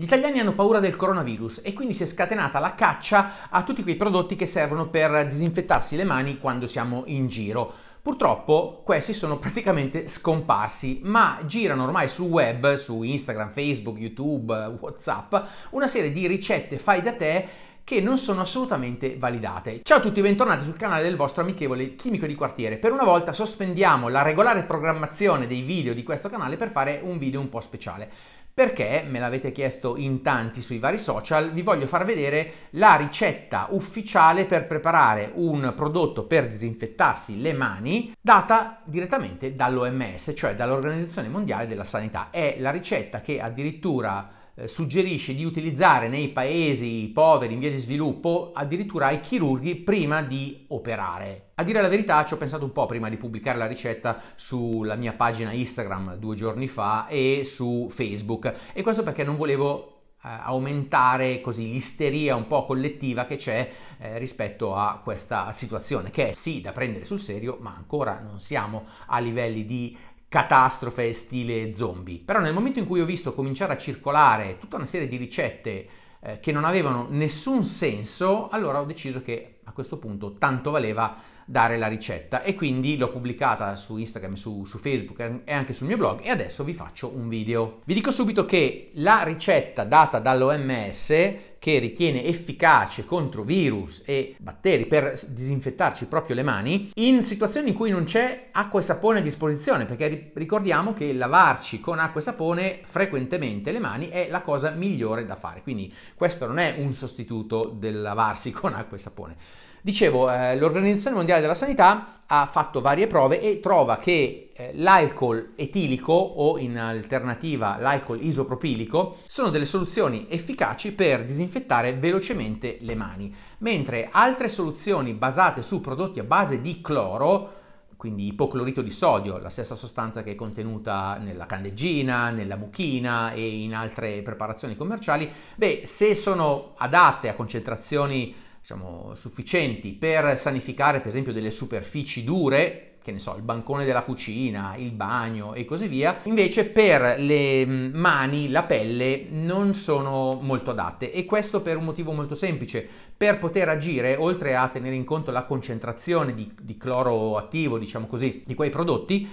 Gli italiani hanno paura del coronavirus e quindi si è scatenata la caccia a tutti quei prodotti che servono per disinfettarsi le mani quando siamo in giro. Purtroppo questi sono praticamente scomparsi, ma girano ormai sul web, su Instagram, Facebook, YouTube, Whatsapp, una serie di ricette fai da te che non sono assolutamente validate. Ciao a tutti, bentornati sul canale del vostro amichevole Chimico di Quartiere. Per una volta sospendiamo la regolare programmazione dei video di questo canale per fare un video un po' speciale perché me l'avete chiesto in tanti sui vari social, vi voglio far vedere la ricetta ufficiale per preparare un prodotto per disinfettarsi le mani data direttamente dall'OMS, cioè dall'Organizzazione Mondiale della Sanità. È la ricetta che addirittura eh, suggerisce di utilizzare nei paesi poveri in via di sviluppo addirittura i chirurghi prima di operare. A dire la verità ci ho pensato un po' prima di pubblicare la ricetta sulla mia pagina Instagram due giorni fa e su Facebook e questo perché non volevo eh, aumentare così l'isteria un po' collettiva che c'è eh, rispetto a questa situazione che è sì da prendere sul serio ma ancora non siamo a livelli di catastrofe stile zombie. Però nel momento in cui ho visto cominciare a circolare tutta una serie di ricette eh, che non avevano nessun senso, allora ho deciso che a questo punto tanto valeva dare la ricetta e quindi l'ho pubblicata su Instagram, su, su Facebook eh, e anche sul mio blog e adesso vi faccio un video. Vi dico subito che la ricetta data dall'OMS che ritiene efficace contro virus e batteri per disinfettarci proprio le mani in situazioni in cui non c'è acqua e sapone a disposizione, perché ricordiamo che lavarci con acqua e sapone frequentemente le mani è la cosa migliore da fare. Quindi questo non è un sostituto del lavarsi con acqua e sapone. Dicevo, eh, l'Organizzazione Mondiale della Sanità ha fatto varie prove e trova che eh, l'alcol etilico o in alternativa l'alcol isopropilico sono delle soluzioni efficaci per disinfettare velocemente le mani, mentre altre soluzioni basate su prodotti a base di cloro quindi ipoclorito di sodio, la stessa sostanza che è contenuta nella candeggina, nella mucchina e in altre preparazioni commerciali, beh, se sono adatte a concentrazioni diciamo, sufficienti per sanificare per esempio delle superfici dure, che ne so, il bancone della cucina, il bagno e così via. Invece per le mm, mani, la pelle non sono molto adatte e questo per un motivo molto semplice. Per poter agire, oltre a tenere in conto la concentrazione di, di cloro attivo, diciamo così, di quei prodotti,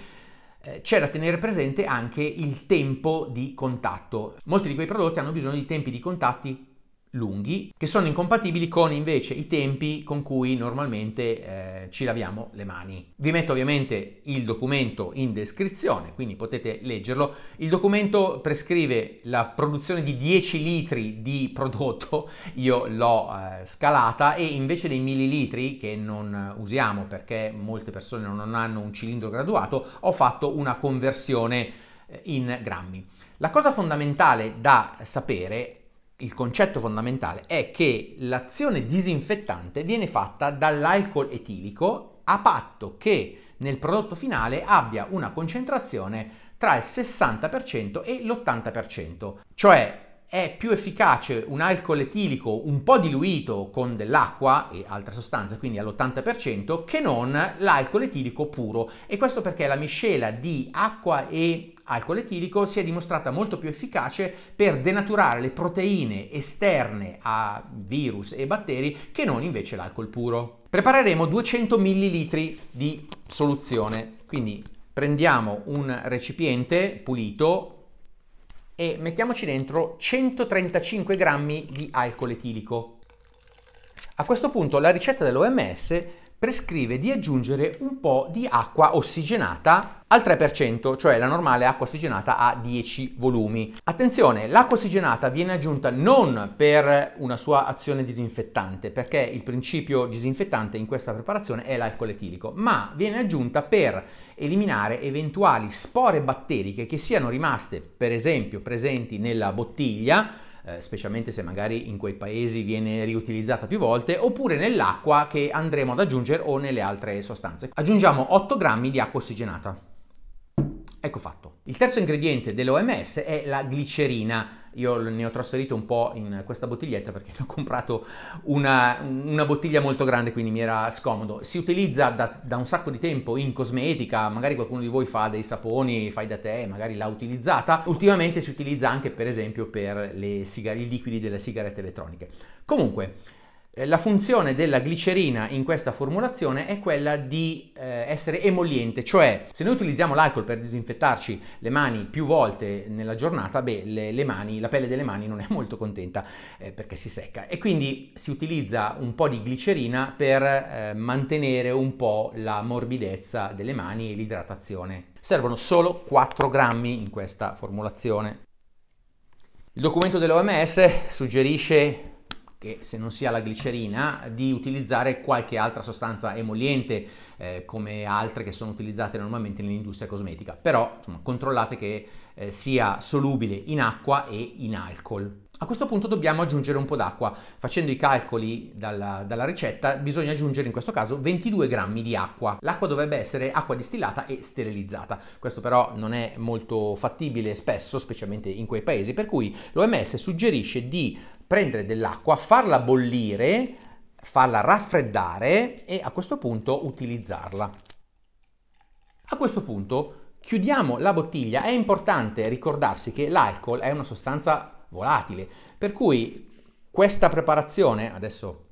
eh, c'è da tenere presente anche il tempo di contatto. Molti di quei prodotti hanno bisogno di tempi di contatti lunghi che sono incompatibili con invece i tempi con cui normalmente eh, ci laviamo le mani. Vi metto ovviamente il documento in descrizione, quindi potete leggerlo. Il documento prescrive la produzione di 10 litri di prodotto, io l'ho eh, scalata e invece dei millilitri che non usiamo perché molte persone non hanno un cilindro graduato, ho fatto una conversione eh, in grammi. La cosa fondamentale da sapere il concetto fondamentale è che l'azione disinfettante viene fatta dall'alcol etilico a patto che nel prodotto finale abbia una concentrazione tra il 60% e l'80%, cioè è più efficace un alcol etilico un po' diluito con dell'acqua e altre sostanze, quindi all'80%, che non l'alcol etilico puro. E questo perché la miscela di acqua e alcol etilico si è dimostrata molto più efficace per denaturare le proteine esterne a virus e batteri che non invece l'alcol puro. Prepareremo 200 ml di soluzione, quindi prendiamo un recipiente pulito, e mettiamoci dentro 135 grammi di alcol etilico. A questo punto la ricetta dell'OMS prescrive di aggiungere un po' di acqua ossigenata al 3%, cioè la normale acqua ossigenata a 10 volumi. Attenzione, l'acqua ossigenata viene aggiunta non per una sua azione disinfettante, perché il principio disinfettante in questa preparazione è l'alcol etilico, ma viene aggiunta per eliminare eventuali spore batteriche che siano rimaste, per esempio, presenti nella bottiglia eh, specialmente se magari in quei paesi viene riutilizzata più volte, oppure nell'acqua che andremo ad aggiungere o nelle altre sostanze. Aggiungiamo 8 grammi di acqua ossigenata. Ecco fatto. Il terzo ingrediente dell'OMS è la glicerina. Io ne ho trasferito un po' in questa bottiglietta perché ne ho comprato una, una bottiglia molto grande, quindi mi era scomodo. Si utilizza da, da, un sacco di tempo in cosmetica, magari qualcuno di voi fa dei saponi, fai da te, magari l'ha utilizzata. Ultimamente si utilizza anche per esempio per le sigar- i liquidi delle sigarette elettroniche. Comunque, eh, la funzione della glicerina in questa formulazione è quella di eh, essere emoliente, cioè se noi utilizziamo l'alcol per disinfettarci le mani più volte nella giornata, beh, le, le mani, la pelle delle mani non è molto contenta eh, perché si secca e quindi si utilizza un po' di glicerina per eh, mantenere un po' la morbidezza delle mani e l'idratazione. Servono solo 4 grammi in questa formulazione. Il documento dell'OMS suggerisce che se non sia la glicerina, di utilizzare qualche altra sostanza emoliente eh, come altre che sono utilizzate normalmente nell'industria cosmetica, però insomma, controllate che eh, sia solubile in acqua e in alcol. A questo punto dobbiamo aggiungere un po' d'acqua. Facendo i calcoli dalla, dalla, ricetta bisogna aggiungere in questo caso 22 grammi di acqua. L'acqua dovrebbe essere acqua distillata e sterilizzata. Questo però non è molto fattibile spesso, specialmente in quei paesi, per cui l'OMS suggerisce di prendere dell'acqua, farla bollire, farla raffreddare e a questo punto utilizzarla. A questo punto chiudiamo la bottiglia, è importante ricordarsi che l'alcol è una sostanza volatile, per cui questa preparazione, adesso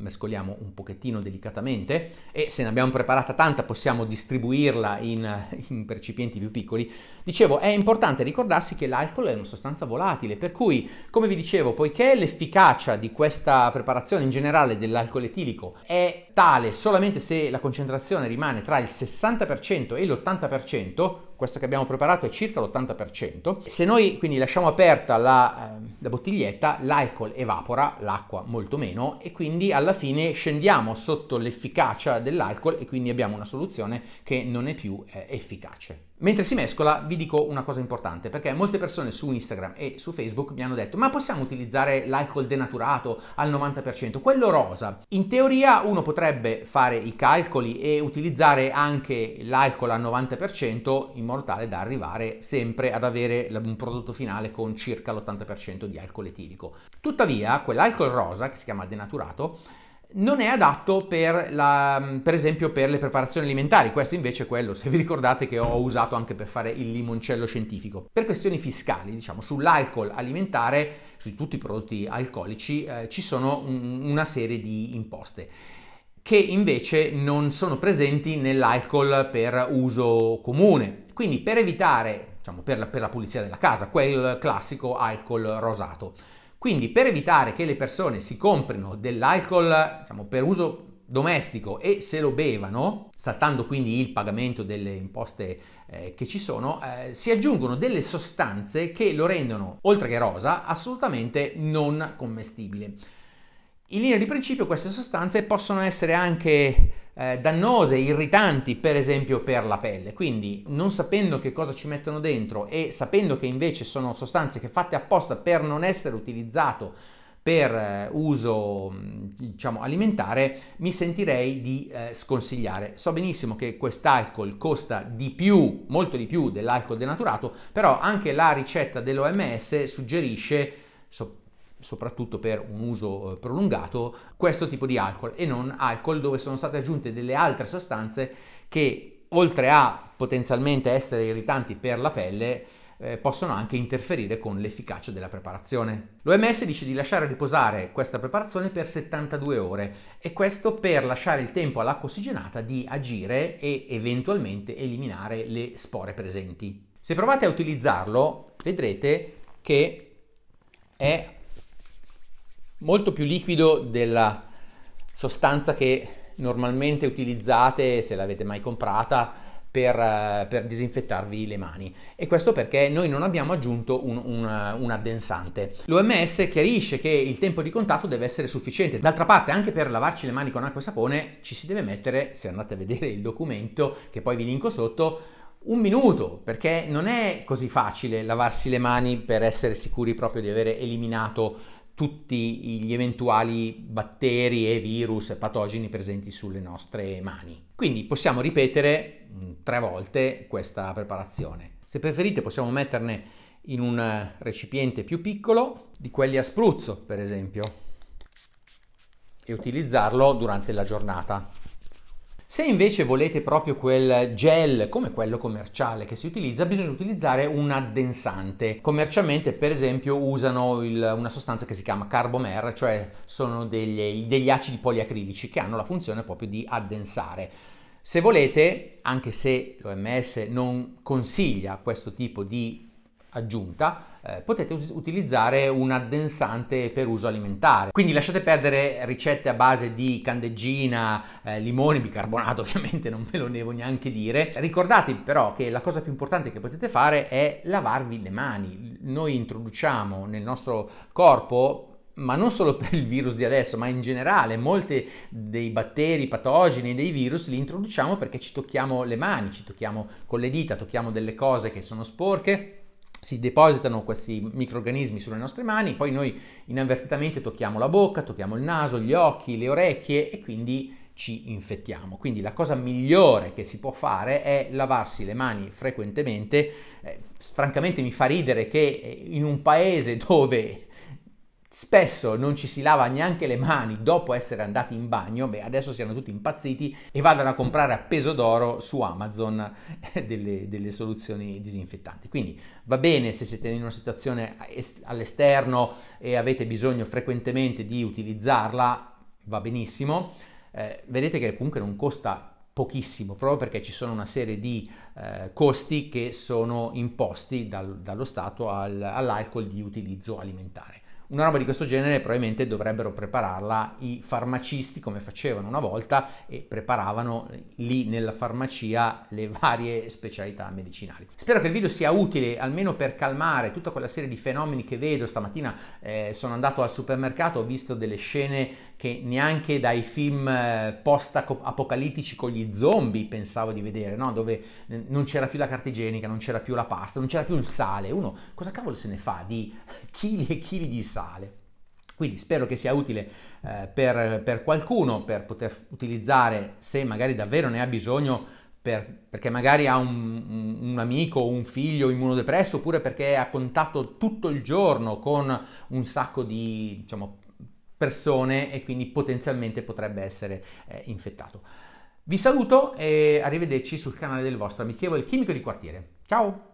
mescoliamo un pochettino delicatamente e se ne abbiamo preparata tanta possiamo distribuirla in, in percipienti più piccoli. Dicevo, è importante ricordarsi che l'alcol è una sostanza volatile, per cui, come vi dicevo, poiché l'efficacia di questa preparazione in generale dell'alcol etilico è tale solamente se la concentrazione rimane tra il 60% e l'80%, questa che abbiamo preparato è circa l'80%. Se noi quindi lasciamo aperta la, eh, la bottiglietta, l'alcol evapora, l'acqua molto meno e quindi alla fine scendiamo sotto l'efficacia dell'alcol e quindi abbiamo una soluzione che non è più eh, efficace. Mentre si mescola vi dico una cosa importante, perché molte persone su Instagram e su Facebook mi hanno detto ma possiamo utilizzare l'alcol denaturato al 90%, quello rosa. In teoria uno potrebbe fare i calcoli e utilizzare anche l'alcol al 90% in modo tale da arrivare sempre ad avere un prodotto finale con circa l'80% di alcol etilico. Tuttavia quell'alcol rosa, che si chiama denaturato, non è adatto per, la, per, esempio per le preparazioni alimentari, questo invece è quello, se vi ricordate che ho usato anche per fare il limoncello scientifico. Per questioni fiscali, diciamo, sull'alcol alimentare, su tutti i prodotti alcolici, eh, ci sono un, una serie di imposte che invece non sono presenti nell'alcol per uso comune. Quindi per evitare, diciamo, per la, per la pulizia della casa, quel classico alcol rosato quindi per evitare che le persone si comprino dell'alcol diciamo, per uso domestico e se lo bevano, saltando quindi il pagamento delle imposte eh, che ci sono, eh, si aggiungono delle sostanze che lo rendono, oltre che rosa, assolutamente non commestibile. In linea di principio queste sostanze possono essere anche eh, dannose, irritanti per esempio per la pelle, quindi non sapendo che cosa ci mettono dentro e sapendo che invece sono sostanze che fatte apposta per non essere utilizzato per eh, uso diciamo, alimentare mi sentirei di eh, sconsigliare. So benissimo che quest'alcol costa di più, molto di più dell'alcol denaturato, però anche la ricetta dell'OMS suggerisce so, soprattutto per un uso eh, prolungato, questo tipo di alcol e non alcol dove sono state aggiunte delle altre sostanze che oltre a potenzialmente essere irritanti per la pelle, eh, possono anche interferire con l'efficacia della preparazione. L'OMS dice di lasciare riposare questa preparazione per 72 ore e questo per lasciare il tempo all'acqua ossigenata di agire e eventualmente eliminare le spore presenti. Se provate a utilizzarlo vedrete che è molto più liquido della sostanza che normalmente utilizzate, se l'avete mai comprata, per, eh, per disinfettarvi le mani. E questo perché noi non abbiamo aggiunto un, un, eh, un addensante. L'OMS chiarisce che il tempo di contatto deve essere sufficiente. D'altra parte, anche per lavarci le mani con acqua e sapone, ci si deve mettere, se andate a vedere il documento che poi vi linko sotto, un minuto, perché non è così facile lavarsi le mani per essere sicuri proprio di aver eliminato tutti gli eventuali batteri e virus e patogeni presenti sulle nostre mani. Quindi possiamo ripetere mm, tre volte questa preparazione. Se preferite possiamo metterne in un recipiente più piccolo, di quelli a spruzzo per esempio, e utilizzarlo durante la giornata. Se invece volete proprio quel gel come quello commerciale che si utilizza, bisogna utilizzare un addensante. Commercialmente, per esempio, usano il, una sostanza che si chiama carbomer, cioè sono degli, degli acidi poliacrilici che hanno la funzione proprio di addensare. Se volete, anche se l'OMS non consiglia questo tipo di aggiunta, eh, potete us- utilizzare un addensante per uso alimentare. Quindi lasciate perdere ricette a base di candeggina, eh, limone, bicarbonato ovviamente, non ve lo devo neanche dire. Ricordate però che la cosa più importante che potete fare è lavarvi le mani. Noi introduciamo nel nostro corpo ma non solo per il virus di adesso, ma in generale, molti dei batteri, patogeni, dei virus li introduciamo perché ci tocchiamo le mani, ci tocchiamo con le dita, tocchiamo delle cose che sono sporche si depositano questi microrganismi sulle nostre mani, poi noi inavvertitamente tocchiamo la bocca, tocchiamo il naso, gli occhi, le orecchie e quindi ci infettiamo. Quindi la cosa migliore che si può fare è lavarsi le mani frequentemente. Eh, francamente mi fa ridere che eh, in un paese dove Spesso non ci si lava neanche le mani dopo essere andati in bagno, beh adesso siano tutti impazziti e vadano a comprare a peso d'oro su Amazon eh, delle, delle soluzioni disinfettanti. Quindi va bene se siete in una situazione all'esterno e avete bisogno frequentemente di utilizzarla, va benissimo. Eh, vedete che comunque non costa pochissimo, proprio perché ci sono una serie di eh, costi che sono imposti dal, dallo Stato al, all'alcol di utilizzo alimentare. Una roba di questo genere probabilmente dovrebbero prepararla i farmacisti come facevano una volta e preparavano eh, lì nella farmacia le varie specialità medicinali. Spero che il video sia utile almeno per calmare tutta quella serie di fenomeni che vedo. Stamattina eh, sono andato al supermercato, ho visto delle scene che neanche dai film eh, post-apocalittici con gli zombie pensavo di vedere, no? dove eh, non c'era più la carta igienica, non c'era più la pasta, non c'era più il sale. Uno cosa cavolo se ne fa di chili e chili di sale? universale. Quindi spero che sia utile eh, per, per, qualcuno per poter utilizzare, se magari davvero ne ha bisogno, per, perché magari ha un, un amico o un figlio immunodepresso, oppure perché è a contatto tutto il giorno con un sacco di diciamo, persone e quindi potenzialmente potrebbe essere eh, infettato. Vi saluto e arrivederci sul canale del vostro amichevole chimico di quartiere. Ciao!